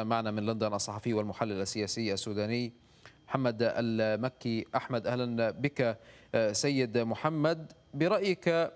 معنا من لندن الصحفي والمحلل السياسي السوداني محمد المكي أحمد أهلا بك آه، سيد محمد برأيك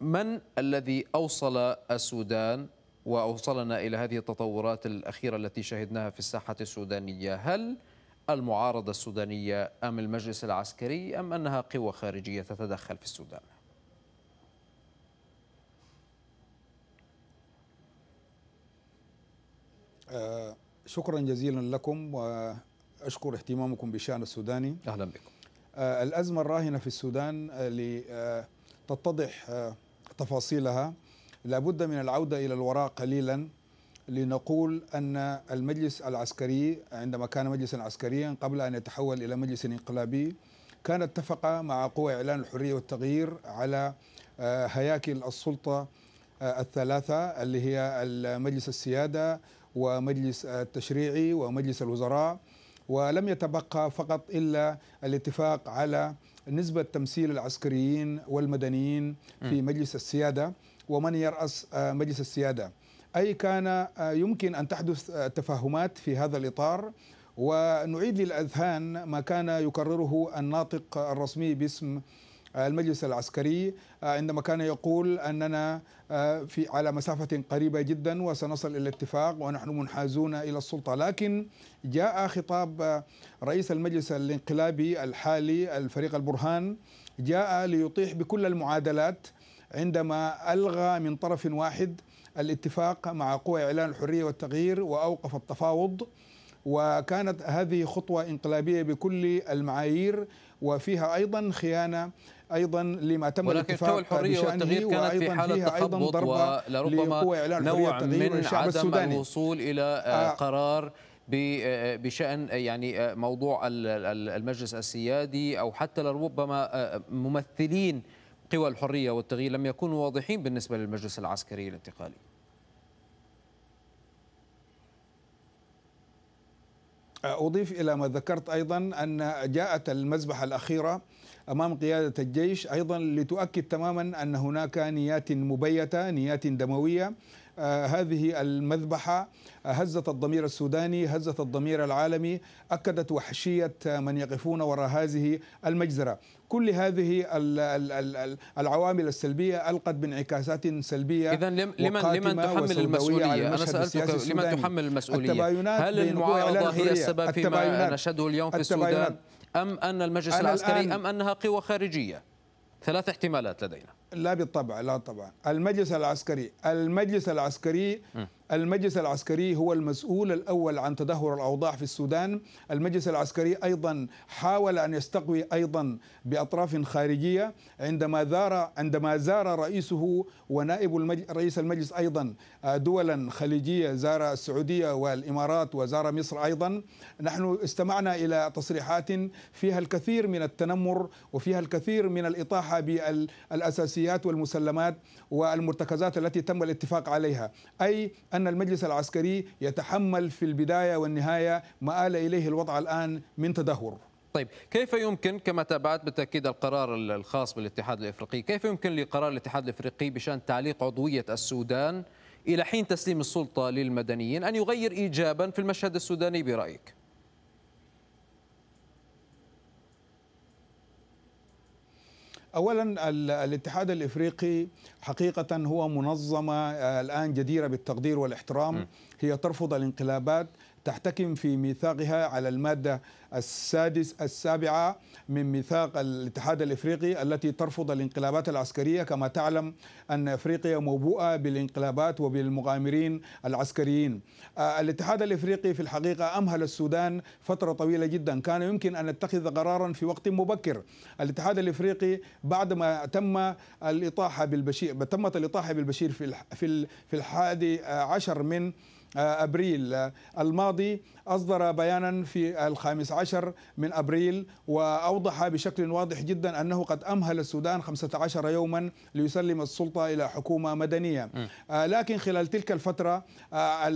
من الذي أوصل السودان وأوصلنا إلى هذه التطورات الأخيرة التي شهدناها في الساحة السودانية هل المعارضة السودانية أم المجلس العسكري أم أنها قوى خارجية تتدخل في السودان؟ آه، شكرا جزيلا لكم واشكر اهتمامكم بالشان السوداني اهلا بكم آه، الازمه الراهنه في السودان آه، لتتضح تفاصيلها لابد من العوده الى الوراء قليلا لنقول ان المجلس العسكري عندما كان مجلسا عسكريا قبل ان يتحول الى مجلس انقلابي كان اتفق مع قوى اعلان الحريه والتغيير على هياكل السلطه آه، الثلاثة اللي هي مجلس السيادة ومجلس التشريعي ومجلس الوزراء ولم يتبقى فقط إلا الاتفاق على نسبة تمثيل العسكريين والمدنيين في مجلس السيادة ومن يرأس آه، مجلس السيادة أي كان آه، يمكن أن تحدث تفاهمات في هذا الإطار ونعيد للأذهان ما كان يكرره الناطق الرسمي باسم آه، المجلس العسكري آه، عندما كان يقول أننا آه، في على مسافة قريبة جدا وسنصل إلى اتفاق ونحن منحازون إلى السلطة لكن جاء خطاب رئيس المجلس الانقلابي الحالي الفريق البرهان جاء ليطيح بكل المعادلات عندما ألغى من طرف واحد الاتفاق مع قوى إعلان الحرية والتغيير وأوقف التفاوض وكانت هذه خطوة انقلابية بكل المعايير وفيها أيضا خيانة ايضا لما تم الاتفاق الحريه والتغيير كانت في حاله تخبط ولربما نوع من عدم الوصول الى آه، آه. قرار آه، بشان يعني موضوع المجلس السيادي او حتى لربما ممثلين قوى الحريه والتغيير لم يكونوا واضحين بالنسبه للمجلس العسكري الانتقالي أضيف إلى ما ذكرت أيضا أن جاءت المذبحة الأخيرة أمام قيادة الجيش أيضا لتؤكد تماما أن هناك نيات مبيتة نيات دموية آه، هذه المذبحة آه، هزت الضمير السوداني هزت الضمير العالمي أكدت وحشية من يقفون وراء هذه المجزرة كل هذه العوامل السلبية ألقت بانعكاسات سلبية إذا لمن لمن تحمل المسؤولية أنا سألتك لمن تحمل المسؤولية هل المعارضة هي السبب فيما نشهده اليوم في السودان أم أن المجلس العسكري أم أنها قوى خارجية ثلاث احتمالات لدينا لا بالطبع لا طبعا المجلس العسكري المجلس العسكري م. المجلس العسكري هو المسؤول الأول عن تدهور الأوضاع في السودان المجلس العسكري أيضا حاول أن يستقوي أيضا بأطراف خارجية عندما زار عندما زار رئيسه ونائب المجلس رئيس المجلس أيضا آه، دولا خليجية زار السعودية والإمارات وزار مصر أيضا نحن استمعنا إلى تصريحات فيها الكثير من التنمر وفيها الكثير من الإطاحة بالأساسيات والمسلمات والمرتكزات التي تم الاتفاق عليها أي أن أن المجلس العسكري يتحمل في البداية والنهاية ما آل إليه الوضع الآن من تدهور طيب كيف يمكن كما تابعت بالتاكيد القرار الخاص بالاتحاد الافريقي، كيف يمكن لقرار الاتحاد الافريقي بشان تعليق عضويه السودان الى حين تسليم السلطه للمدنيين ان يغير ايجابا في المشهد السوداني برايك؟ اولا الاتحاد الافريقي حقيقه هو منظمه آه، الان جديره بالتقدير والاحترام هي ترفض الانقلابات تحتكم في ميثاقها على المادة السادس السابعة من ميثاق الاتحاد الافريقي التي ترفض الانقلابات العسكريه كما تعلم ان افريقيا موبوءه بالانقلابات وبالمغامرين العسكريين. آه، الاتحاد الافريقي في الحقيقه امهل السودان فتره طويله جدا، كان يمكن ان نتخذ قرارا في وقت مبكر. الاتحاد الافريقي بعدما تم الاطاحه بالبشير تمت الاطاحه بالبشير في في الحادي عشر من آه، أبريل الماضي أصدر بيانا في الخامس عشر من أبريل وأوضح بشكل واضح جدا أنه قد أمهل السودان 15 يوما ليسلم السلطة إلى حكومة مدنية آه، لكن خلال تلك الفترة آه،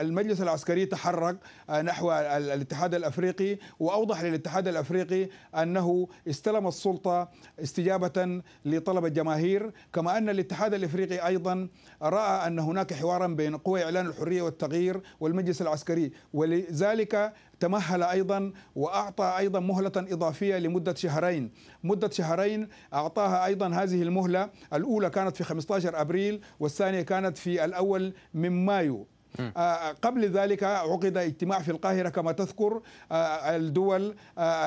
المجلس العسكري تحرك نحو الاتحاد الأفريقي وأوضح للاتحاد الأفريقي أنه استلم السلطة استجابة لطلب الجماهير كما أن الاتحاد الأفريقي أيضا رأى أن هناك حوارا بين قوى إعلان الحرية والتغيير والمجلس العسكري ولذلك تمهل أيضا وأعطى أيضا مهلة إضافية لمدة شهرين مدة شهرين أعطاها أيضا هذه المهلة الأولى كانت في 15 أبريل والثانية كانت في الأول من مايو آه، آه، قبل ذلك عقد اجتماع في القاهرة كما تذكر آه، الدول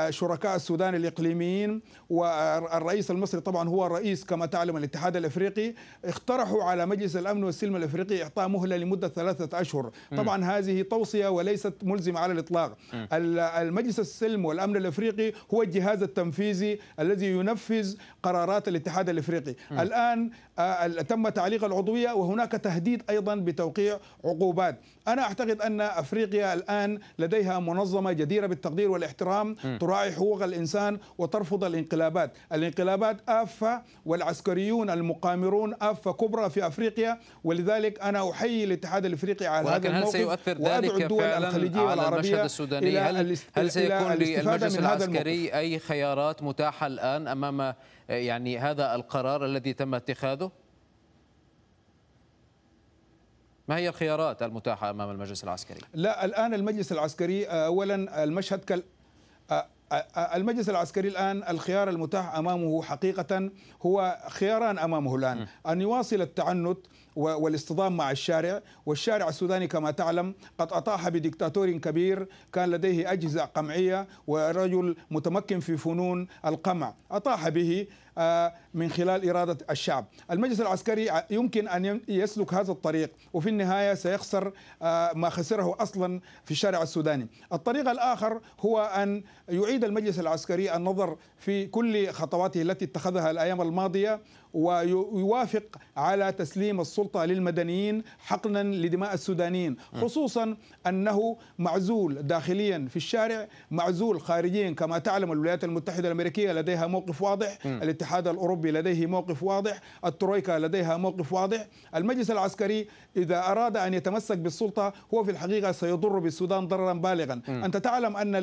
شركاء السودان الإقليميين والرئيس المصري طبعا هو الرئيس كما تعلم الاتحاد الافريقي اقترحوا على مجلس الامن والسلم الافريقي اعطاء مهله لمده ثلاثه اشهر، طبعا هذه توصيه وليست ملزمه على الاطلاق. المجلس السلم والامن الافريقي هو الجهاز التنفيذي الذي ينفذ قرارات الاتحاد الافريقي. الان تم تعليق العضويه وهناك تهديد ايضا بتوقيع عقوبات العقوبات أنا أعتقد أن أفريقيا الآن لديها منظمة جديرة بالتقدير والاحترام م. تراعي حقوق الإنسان وترفض الانقلابات الانقلابات آفة والعسكريون المقامرون آفة كبرى في أفريقيا ولذلك أنا أحيي الاتحاد الأفريقي على هذا الموقف سيؤثر ذلك الدول الخليجية والعربية السوداني إلى هل, هل سيكون للمجلس العسكري أي خيارات متاحة الآن أمام يعني هذا القرار الذي تم اتخاذه؟ ما هي الخيارات المتاحة أمام المجلس العسكري؟ لا الآن المجلس العسكري أولا المشهد المجلس العسكري الان الخيار المتاح امامه حقيقه هو خياران امامه الان ان يواصل التعنت والاصطدام مع الشارع والشارع السوداني كما تعلم قد أطاح بدكتاتور كبير كان لديه أجهزة قمعية ورجل متمكن في فنون القمع أطاح به آه، من خلال إرادة الشعب المجلس العسكري يمكن أن يسلك هذا الطريق وفي النهاية سيخسر آه، ما خسره أصلا في الشارع السوداني الطريق الآخر هو أن يعيد يعيد المجلس العسكري النظر في كل خطواته التي اتخذها الايام الماضيه ويوافق على تسليم السلطه للمدنيين حقنا لدماء السودانيين خصوصا انه معزول داخليا في الشارع معزول خارجيا كما تعلم الولايات المتحده الامريكيه لديها موقف واضح الاتحاد الاوروبي لديه موقف واضح الترويكا لديها موقف واضح المجلس العسكري اذا اراد ان يتمسك بالسلطه هو في الحقيقه سيضر بالسودان ضررا بالغا انت تعلم ان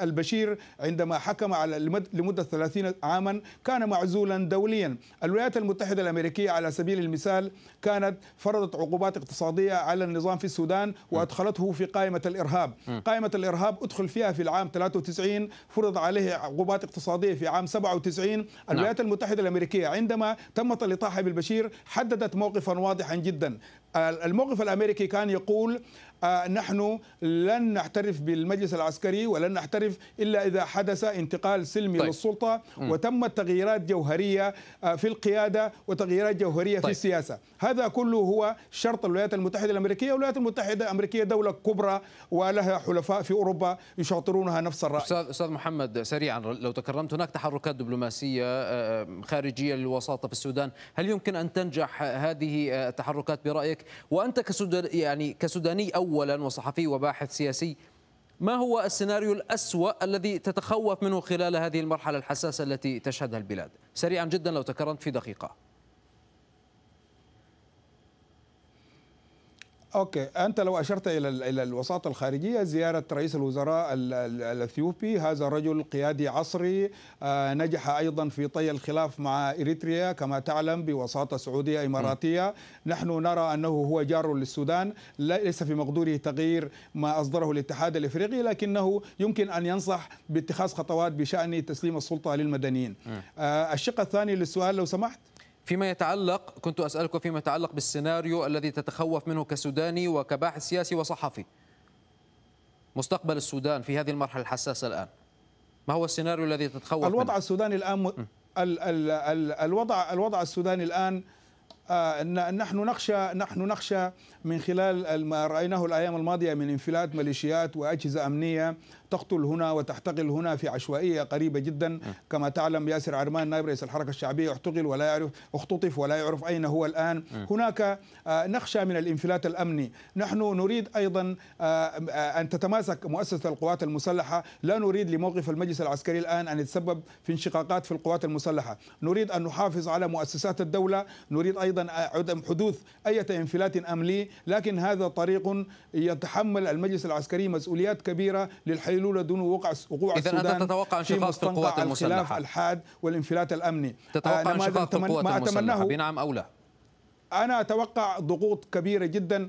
البشير عندما حكم على لمدة 30 عاما كان معزولا دوليا الولايات المتحدة الأمريكية على سبيل المثال كانت فرضت عقوبات اقتصادية على النظام في السودان وأدخلته في قائمة الإرهاب قائمة الإرهاب أدخل فيها في العام 93 فرض عليه عقوبات اقتصادية في عام 97 نعم. الولايات المتحدة الأمريكية عندما تمت الإطاحة بالبشير حددت موقفا واضحا جدا الموقف الامريكي كان يقول آه، نحن لن نعترف بالمجلس العسكري ولن نعترف الا اذا حدث انتقال سلمي طيب. للسلطه وتمت تغييرات جوهريه آه، في القياده وتغييرات جوهريه طيب. في السياسه، هذا كله هو شرط الولايات المتحده الامريكيه، والولايات المتحده الامريكيه دوله كبرى ولها حلفاء في اوروبا يشاطرونها نفس الراي. استاذ استاذ محمد سريعا لو تكرمت هناك تحركات دبلوماسيه آه، خارجيه للوساطه في السودان، هل يمكن ان تنجح هذه التحركات برايك وأنت كسودان يعني كسوداني أولا وصحفي وباحث سياسي ما هو السيناريو الأسوأ الذي تتخوف منه خلال هذه المرحلة الحساسة التي تشهدها البلاد سريعا جدا لو تكرمت في دقيقة اوكي انت لو اشرت الى الى الوساطه الخارجيه زياره رئيس الوزراء الاثيوبي هذا رجل قيادي عصري آه، نجح ايضا في طي الخلاف مع اريتريا كما تعلم بوساطه سعوديه اماراتيه نحن نرى انه هو جار للسودان ليس في مقدوره تغيير ما اصدره الاتحاد الافريقي لكنه يمكن ان ينصح باتخاذ خطوات بشان تسليم السلطه للمدنيين آه، الشق الثاني للسؤال لو سمحت فيما يتعلق كنت أسألك فيما يتعلق بالسيناريو الذي تتخوف منه كسوداني وكباحث سياسي وصحفي مستقبل السودان في هذه المرحلة الحساسة الآن ما هو السيناريو الذي تتخوف الوضع منه؟ السوداني الآن م... ال ال ال الوضع الوضع السوداني الآن آه، نحن نخشى نحن نخشى من خلال ما رايناه الايام الماضيه من انفلات ميليشيات واجهزه امنيه تقتل هنا وتحتقل هنا في عشوائيه قريبه جدا كما تعلم ياسر عرمان نائب رئيس الحركه الشعبيه احتقل ولا يعرف اختطف ولا يعرف اين هو الان هناك آه، نخشى من الانفلات الامني نحن نريد ايضا آه، ان تتماسك مؤسسه القوات المسلحه لا نريد لموقف المجلس العسكري الان ان يتسبب في انشقاقات في القوات المسلحه نريد ان نحافظ على مؤسسات الدوله نريد ايضا أيضا عدم حدوث أي انفلات أمني لكن هذا طريق يتحمل المجلس العسكري مسؤوليات كبيرة للحيلولة دون وقوع وقوع السودان أنت تتوقع انشقاق في القوات المسلحة الحاد والانفلات الأمني تتوقع انشقاق في القوات المسلحة بنعم أو لا أنا أتوقع ضغوط كبيرة جدا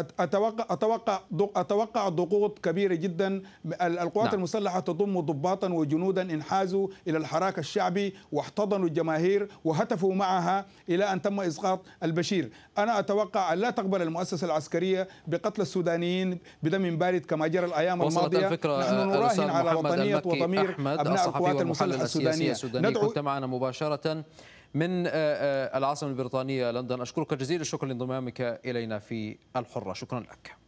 اتوقع اتوقع اتوقع ضغوط كبيره جدا القوات نعم. المسلحه تضم ضباطا وجنودا انحازوا الى الحراك الشعبي واحتضنوا الجماهير وهتفوا معها الى ان تم اسقاط البشير انا اتوقع ان لا تقبل المؤسسه العسكريه بقتل السودانيين بدم بارد كما جرى الايام الماضيه الفكرة نحن نراهن على وطنيه وضمير ابناء القوات المسلحه السودانيه ندعو معنا مباشره من آه، آه، العاصمة البريطانية لندن أشكرك جزيل الشكر لانضمامك إلينا في الحرة شكرا لك